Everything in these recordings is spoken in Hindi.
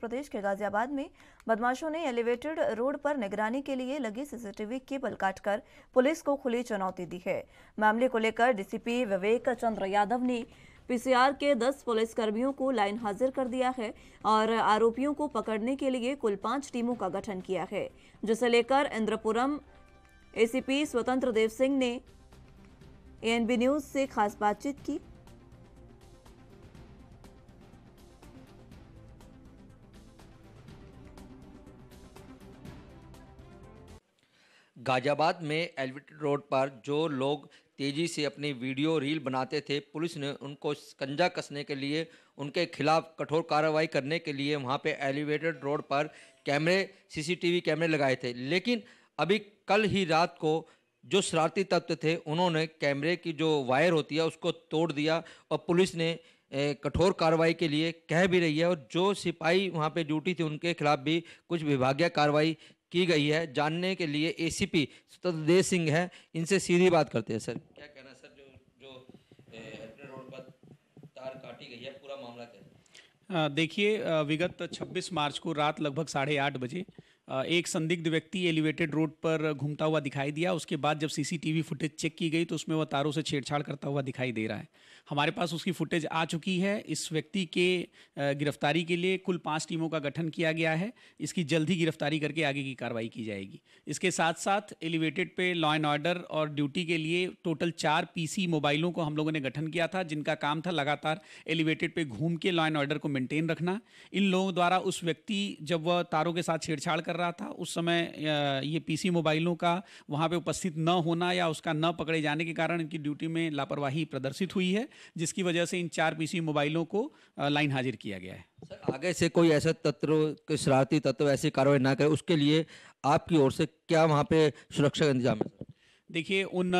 प्रदेश के गाजियाबाद में बदमाशों ने एलिवेटेड रोड पर निगरानी के लिए लगी सीसीटीवी केबल काटकर पुलिस को खुली चुनौती दी है मामले को लेकर डीसीपी विवेक चंद्र यादव ने पीसीआर के 10 पुलिसकर्मियों को लाइन हाजिर कर दिया है और आरोपियों को पकड़ने के लिए कुल पांच टीमों का गठन किया है जिसे लेकर इंद्रपुरम एसीपी स्वतंत्र देव सिंह ने एनबी न्यूज से खास बातचीत की गाजियाबाद में एलिवेटेड रोड पर जो लोग तेज़ी से अपनी वीडियो रील बनाते थे पुलिस ने उनको शिकंजा कसने के लिए उनके खिलाफ कठोर कार्रवाई करने के लिए वहां पे एलिवेटेड रोड पर कैमरे सीसीटीवी कैमरे लगाए थे लेकिन अभी कल ही रात को जो शरारती तत्व थे उन्होंने कैमरे की जो वायर होती है उसको तोड़ दिया और पुलिस ने कठोर कार्रवाई के लिए कह भी रही है और जो सिपाही वहाँ पे ड्यूटी थी उनके खिलाफ भी कुछ विभागीय कार्रवाई की गई है जानने के लिए एसीपी स्वतंत्र सिंह है इनसे सीधी बात करते हैं सर क्या कहना है सर जो जो रोड पर तार काटी गई है पूरा मामला क्या देखिए विगत 26 मार्च को रात लगभग साढ़े आठ बजे एक संदिग्ध व्यक्ति एलिवेटेड रोड पर घूमता हुआ दिखाई दिया उसके बाद जब सीसीटीवी फुटेज चेक की गई तो उसमें वह तारों से छेड़छाड़ करता हुआ दिखाई दे रहा है हमारे पास उसकी फुटेज आ चुकी है इस व्यक्ति के गिरफ्तारी के लिए कुल पाँच टीमों का गठन किया गया है इसकी जल्द ही गिरफ्तारी करके आगे की कार्रवाई की जाएगी इसके साथ साथ एलिवेटेड पे लॉ एंड ऑर्डर और ड्यूटी के लिए टोटल चार पीसी मोबाइलों को हम लोगों ने गठन किया था जिनका काम था लगातार एलिवेटेड पर घूम के लॉ एंड ऑर्डर को मेंटेन रखना इन लोगों द्वारा उस व्यक्ति जब वह तारों के साथ छेड़छाड़ कर रहा था उस समय ये पीसी मोबाइलों का वहाँ पे उपस्थित न होना या उसका न पकड़े जाने के कारण इनकी ड्यूटी में लापरवाही प्रदर्शित हुई है जिसकी वजह से इन चार पीसी मोबाइलों को लाइन हाजिर किया गया है सर आगे से कोई ऐसा तत्व शरारती तत्व ऐसी कार्रवाई ना करे उसके लिए आपकी ओर से क्या वहाँ पे सुरक्षा का इंतजाम है देखिए उन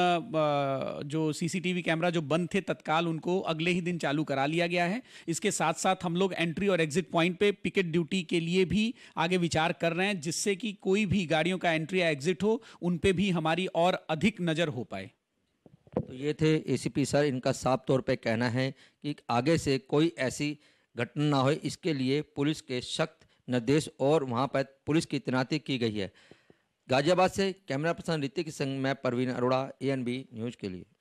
जो सीसीटीवी कैमरा जो बंद थे तत्काल उनको अगले ही दिन चालू करा लिया गया है इसके साथ साथ हम लोग एंट्री और एग्जिट पॉइंट पे पिकेट ड्यूटी के लिए भी आगे विचार कर रहे हैं जिससे कि कोई भी गाड़ियों का एंट्री या एग्जिट हो उन पे भी हमारी और अधिक नज़र हो पाए तो ये थे ए सर इनका साफ तौर पर कहना है कि आगे से कोई ऐसी घटना ना हो इसके लिए पुलिस के सख्त निर्देश और वहाँ पर पुलिस की तैनाती की गई है गाजियाबाद से कैमरा पर्सन ऋतिक सिंह मैं परवीन अरोड़ा ए न्यूज़ के लिए